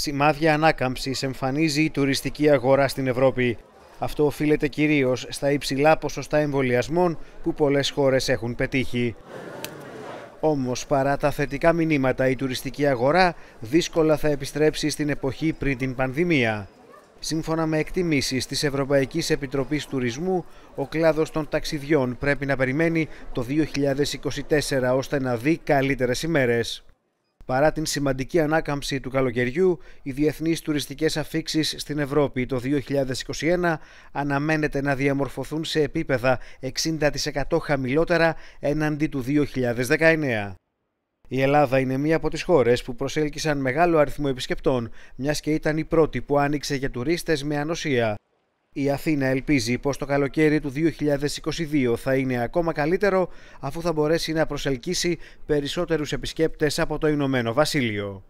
Σημάδια ανάκαμψης εμφανίζει η τουριστική αγορά στην Ευρώπη. Αυτό οφείλεται κυρίως στα υψηλά ποσοστά εμβολιασμών που πολλές χώρες έχουν πετύχει. Όμως, παρά τα θετικά μηνύματα, η τουριστική αγορά δύσκολα θα επιστρέψει στην εποχή πριν την πανδημία. Σύμφωνα με εκτιμήσεις της Ευρωπαϊκής Επιτροπής Τουρισμού, ο κλάδος των ταξιδιών πρέπει να περιμένει το 2024 ώστε να δει καλύτερες ημέρες. Παρά την σημαντική ανάκαμψη του καλοκαιριού, οι διεθνείς τουριστικές αφήξεις στην Ευρώπη το 2021 αναμένεται να διαμορφωθούν σε επίπεδα 60% χαμηλότερα έναντι του 2019. Η Ελλάδα είναι μία από τις χώρες που προσέλκυσαν μεγάλο αριθμό επισκεπτών, μιας και ήταν η πρώτη που άνοιξε για τουρίστες με ανοσία. Η Αθήνα ελπίζει πως το καλοκαίρι του 2022 θα είναι ακόμα καλύτερο αφού θα μπορέσει να προσελκύσει περισσότερους επισκέπτες από το Ηνωμένο Βασίλειο.